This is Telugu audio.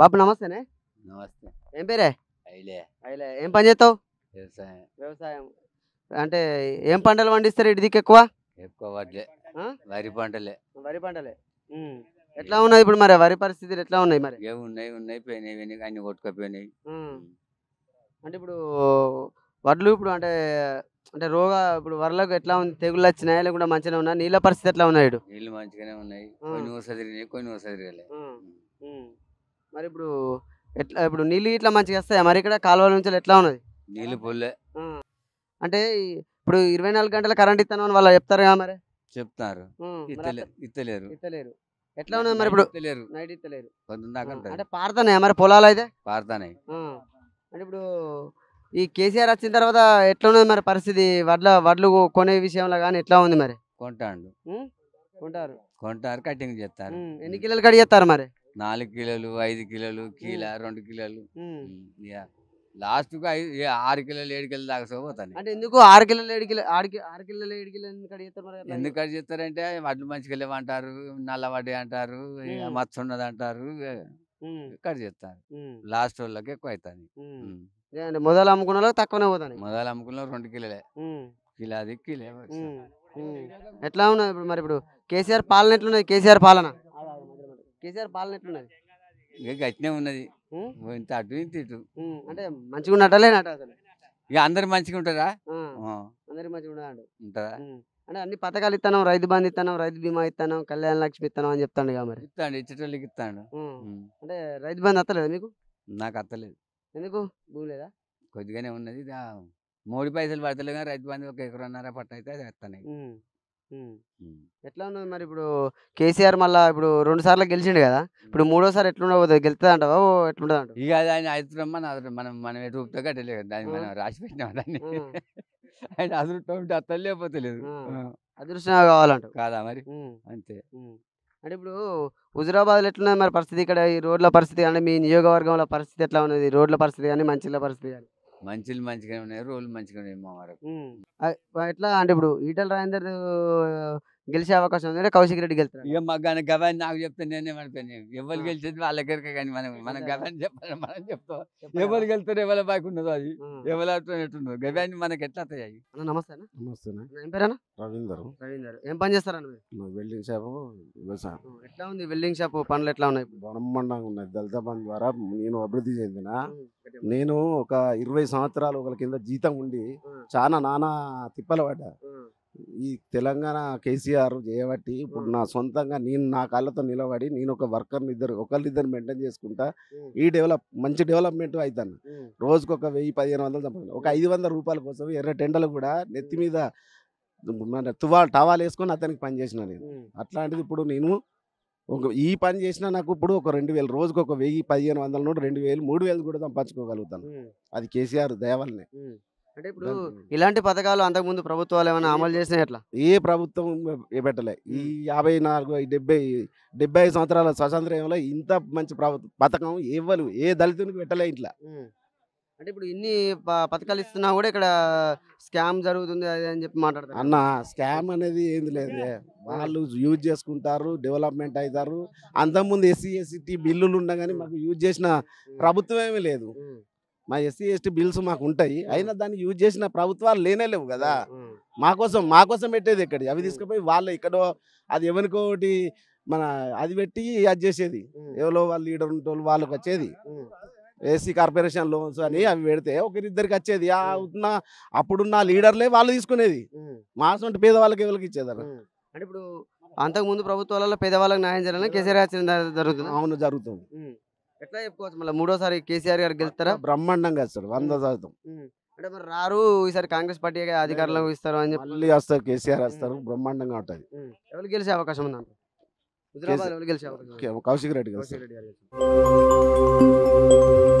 బాబు నమస్తేనే నమస్తే ఏం పేరే ఐలే ఐలే ఏం పని చేస్తావు వ్యవసాయం వ్యవసాయం అంటే ఏం పంటలు పండిస్తారు ఇటు దిక్కు ఎక్కువ ఎక్కువ వడ్లే వరి పంటలే వరి పంటలే ఎట్లా ఉన్నాయి ఇప్పుడు మరి వరి పరిస్థితులు ఎట్లా ఉన్నాయి మరి ఏమి ఉన్నాయి ఉన్నాయి పోయినాయి అన్ని కొట్టుకపోయినాయి అంటే ఇప్పుడు వడ్లు ఇప్పుడు అంటే అంటే రోగ ఇప్పుడు వరలకు ఎట్లా ఉంది తెగుళ్ళు వచ్చినాయి లేకుండా మంచిగా ఉన్నాయి నీళ్ళ పరిస్థితి ఎట్లా ఉన్నాయి నీళ్ళు మంచిగానే ఉన్నాయి కొన్ని ఊసదిరినాయి కొన్ని ఊసదిరలే మరి ఇప్పుడు ఎట్లా ఇప్పుడు నీళ్ళు ఇట్లా మంచిగా వస్తాయి మరి ఇక్కడ కాలువల నుంచి ఎట్లా ఉన్నది నీళ్ళు పొల్లే అంటే ఇప్పుడు ఇరవై నాలుగు గంటల కరెంట్ ఇస్తాను అని వాళ్ళు చెప్తారు మరి చెప్తారు ఇత్తలేరు ఇత్తలేరు ఎట్లా ఉన్నది మరి ఇప్పుడు నైట్ ఇస్తలేరు అంటే పారుతున్నాయి మరి పొలాలు అయితే పారుతున్నాయి అంటే ఇప్పుడు ఈ కేసీఆర్ వచ్చిన తర్వాత ఎట్లా ఉన్నది మరి పరిస్థితి వడ్ల వడ్లు కొనే విషయంలో కానీ ఎట్లా ఉంది మరి కొంటాండు కొంటారు కొంటారు కటింగ్ చేస్తారు ఎన్ని కిలోలు కట్ చేస్తారు మరి నాలుగు కిలోలు ఐదు కిలోలు కీల రెండు కిలోలు లాస్ట్ కు ఆరు కిలోలు ఏడు కిలో దాకా పోతాను అంటే ఎందుకు ఆరు కిలోలు ఏడు కిలో ఆరు ఆరు కిలోలు ఏడు కిలో ఎందుకు అడిగేస్తారు ఎందుకు అడిగి చెప్తారంటే వడ్లు మంచిగా అంటారు నల్ల వడ్డీ అంటారు మచ్చ ఉన్నది అంటారు కట్ చేస్తారు లాస్ట్ వాళ్ళకి ఎక్కువ అవుతాను మొదలు అమ్ముకున్న తక్కువనే పోతాను మొదలు అమ్ముకున్న రెండు కిలోలే కిలో అది కిలో ఎట్లా ఉన్నది ఇప్పుడు మరి ఇప్పుడు కేసీఆర్ పాలన ఎట్లున్నది కేసీఆర్ పాలన కేసీఆర్ పాలన ఎట్లున్నది గట్టినే ఉన్నది ఇంత అటు ఇంత ఇటు అంటే మంచిగా ఉన్నట్ట లేనట అసలు ఇక అందరు మంచిగా ఉంటారా అందరు మంచిగా ఉంటారా అంటే అన్ని పథకాలు ఇస్తాను రైతు బంధు ఇస్తాను రైతు బీమా ఇస్తాను కళ్యాణ లక్ష్మి ఇస్తాను అని చెప్తాడు కదా మరి ఇస్తాడు ఇచ్చేటోళ్ళకి ఇస్తాడు అంటే రైతు బంధు అత్తలేదా మీకు నాకు అత్తలేదు ఎందుకు భూమి లేదా కొద్దిగానే ఉన్నది మూడు పైసలు పడతలేదు కానీ రైతు బంధు ఒక ఎకరన్నర పట్టణ అయితే అది ఎట్లా ఉన్నది మరి ఇప్పుడు కేసీఆర్ మళ్ళీ ఇప్పుడు రెండు సార్లు గెలిచిండు కదా ఇప్పుడు మూడోసారి ఎట్లుండబోతుంది గెలుతుంది అంటావా ఎట్లుంటుంది అంట ఇక ఆయన అదురుమ్మని అదురు మనం మనం ఎటు తెలియదు దాన్ని మనం రాసి పెట్టినా దాన్ని ఆయన అదృష్టం ఉంటే అత్తలు లేకపోతలేదు అదృష్టం కావాలంట కాదా మరి అంతే అంటే ఇప్పుడు లో ఎట్లున్నది మరి పరిస్థితి ఇక్కడ ఈ రోడ్ల పరిస్థితి కానీ మీ నియోగవర్గంలో పరిస్థితి ఎట్లా ఉన్నది రోడ్ల పరిస్థితి కానీ మంచిల పరిస్థితి కానీ మంచిలు మంచిగా ఉన్నాయి రోజులు మంచిగా ఉన్నాయి మా వరకు ఎట్లా అంటే ఇప్పుడు ఈటల రాజేందర్ గెలిచే అవకాశం ఉంది కౌశిక్ రెడ్డి గెలుతారు ఇక మా కానీ గవాన్ నాకు చెప్తే నేనే పడుతాను ఎవరు వాళ్ళ వాళ్ళకెరక కానీ మనం మనం గవాన్ చెప్పాలి మనం చెప్తాం ఎవరు గెలుతారు ఎవరు బాగుండదు అది ఎవరు అట్లా గవాన్ మనకి ఎట్లా అవుతాయి నమస్తే రవీందర్ రవీందర్ ఏం పని చేస్తారన్న వెల్డింగ్ షాప్ ఎట్లా ఉంది వెల్డింగ్ షాప్ పనులు ఎట్లా ఉన్నాయి బ్రహ్మాండంగా ఉన్నాయి దళిత బంధు ద్వారా నేను అభివృద్ధి చెందిన నేను ఒక ఇరవై సంవత్సరాలు ఒకరి కింద జీతం ఉండి చాలా నానా తిప్పలు పడ్డా ఈ తెలంగాణ కేసీఆర్ చేయబట్టి ఇప్పుడు నా సొంతంగా నేను నా కాళ్ళతో నిలబడి నేను ఒక వర్కర్ని ఇద్దరు ఒకళ్ళిద్దరు మెయింటైన్ చేసుకుంటా ఈ డెవలప్ మంచి డెవలప్మెంట్ అవుతాను రోజుకు ఒక వెయ్యి పదిహేను వందలు సంపాదించాను ఒక ఐదు వందల రూపాయల కోసం ఎర్ర టెండలు కూడా నెత్తి మీద మన తువా టవాలు వేసుకొని అతనికి పని చేసిన నేను అట్లాంటిది ఇప్పుడు నేను ఒక ఈ పని చేసినా నాకు ఇప్పుడు ఒక రెండు వేలు రోజుకు ఒక వెయ్యి పదిహేను వందల నుండి రెండు వేలు మూడు వేలు కూడా సంపాదించుకోగలుగుతాను అది కేసీఆర్ దేవాలనే అంటే ఇప్పుడు ఇలాంటి పథకాలు అంతకుముందు ప్రభుత్వాలు ఏమైనా అమలు చేసినాయి ఎట్లా ఏ ప్రభుత్వం పెట్టలే ఈ యాభై నాలుగు డెబ్బై డెబ్బై సంవత్సరాల స్వాతంత్రంలో ఇంత మంచి పథకం ఇవ్వలు ఏ దళితునికి పెట్టలే ఇట్లా అంటే ఇప్పుడు ఇన్ని పథకాలు ఇస్తున్నా కూడా ఇక్కడ స్కామ్ జరుగుతుంది అది అని చెప్పి మాట్లాడతారు అన్న స్కామ్ అనేది ఏంది లేదు వాళ్ళు యూజ్ చేసుకుంటారు డెవలప్మెంట్ అవుతారు అంతకుముందు ఎస్సీ ఎస్సీ బిల్లులు ఉండగానే మాకు యూజ్ చేసిన ప్రభుత్వం ఏమీ లేదు మా ఎస్సీ ఎస్టీ బిల్స్ మాకు ఉంటాయి అయినా దాన్ని యూజ్ చేసిన ప్రభుత్వాలు లేనే లేవు కదా మాకోసం మాకోసం పెట్టేది ఎక్కడి అవి తీసుకుపోయి వాళ్ళు ఎక్కడో అది ఎవరికోటి మన అది పెట్టి అది చేసేది ఎవరో వాళ్ళు లీడర్ ఉంటారు వాళ్ళకి వచ్చేది ఏసీ కార్పొరేషన్ లోన్స్ అని అవి పెడితే ఒకరిద్దరికి వచ్చేది ఉన్న అప్పుడున్న లీడర్లే వాళ్ళు తీసుకునేది మాసంటి పేదవాళ్ళకి ఎవరికి ఇచ్చేదారు అంటే ఇప్పుడు అంతకుముందు ప్రభుత్వాలలో పేదవాళ్ళకి న్యాయం చేయాలని కేసీఆర్ జరుగుతుంది అవును జరుగుతుంది ఎట్లా చెప్పుకోవచ్చు మళ్ళీ మూడోసారి కేసీఆర్ గారు గెలుస్తారా బ్రహ్మాండంగా వస్తారు వంద శాతం అంటే మరి రారు ఈసారి కాంగ్రెస్ పార్టీ అధికారంలో ఇస్తారు అని చెప్పి మళ్ళీ వస్తారు కేసీఆర్ వస్తారు బ్రహ్మాండంగా ఉంటుంది ఎవరు గెలిచే అవకాశం ఉంది అంటారు కౌశిక్ రెడ్డి కౌశిక్ రెడ్డి గారు